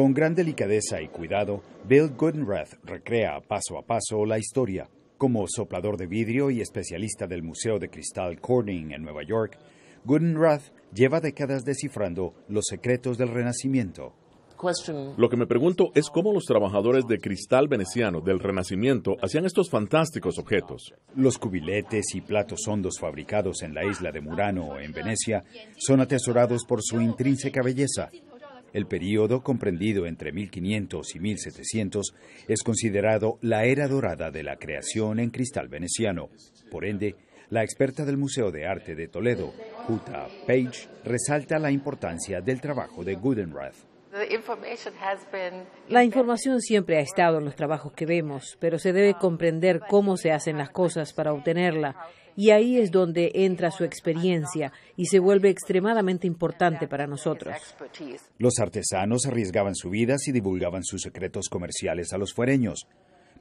Con gran delicadeza y cuidado, Bill Goodenrath recrea paso a paso la historia. Como soplador de vidrio y especialista del Museo de Cristal Corning en Nueva York, Goodenrath lleva décadas descifrando los secretos del Renacimiento. Lo que me pregunto es cómo los trabajadores de cristal veneciano del Renacimiento hacían estos fantásticos objetos. Los cubiletes y platos hondos fabricados en la isla de Murano en Venecia son atesorados por su intrínseca belleza el periodo, comprendido entre 1500 y 1700 es considerado la era dorada de la creación en cristal veneciano. Por ende, la experta del Museo de Arte de Toledo, Jutta Page, resalta la importancia del trabajo de Gudenrath. La información siempre ha estado en los trabajos que vemos, pero se debe comprender cómo se hacen las cosas para obtenerla. Y ahí es donde entra su experiencia y se vuelve extremadamente importante para nosotros. Los artesanos arriesgaban su vida si divulgaban sus secretos comerciales a los fuereños.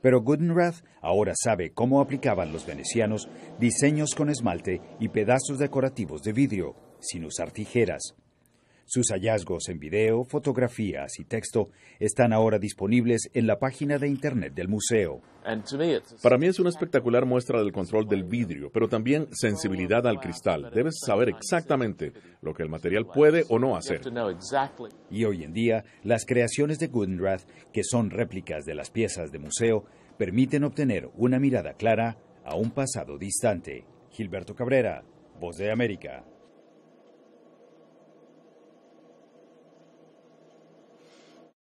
Pero Gudenrath ahora sabe cómo aplicaban los venecianos diseños con esmalte y pedazos decorativos de vidrio, sin usar tijeras. Sus hallazgos en video, fotografías y texto están ahora disponibles en la página de internet del museo. Para mí es una espectacular muestra del control del vidrio, pero también sensibilidad al cristal. Debes saber exactamente lo que el material puede o no hacer. Y hoy en día, las creaciones de gundrath que son réplicas de las piezas de museo, permiten obtener una mirada clara a un pasado distante. Gilberto Cabrera, Voz de América.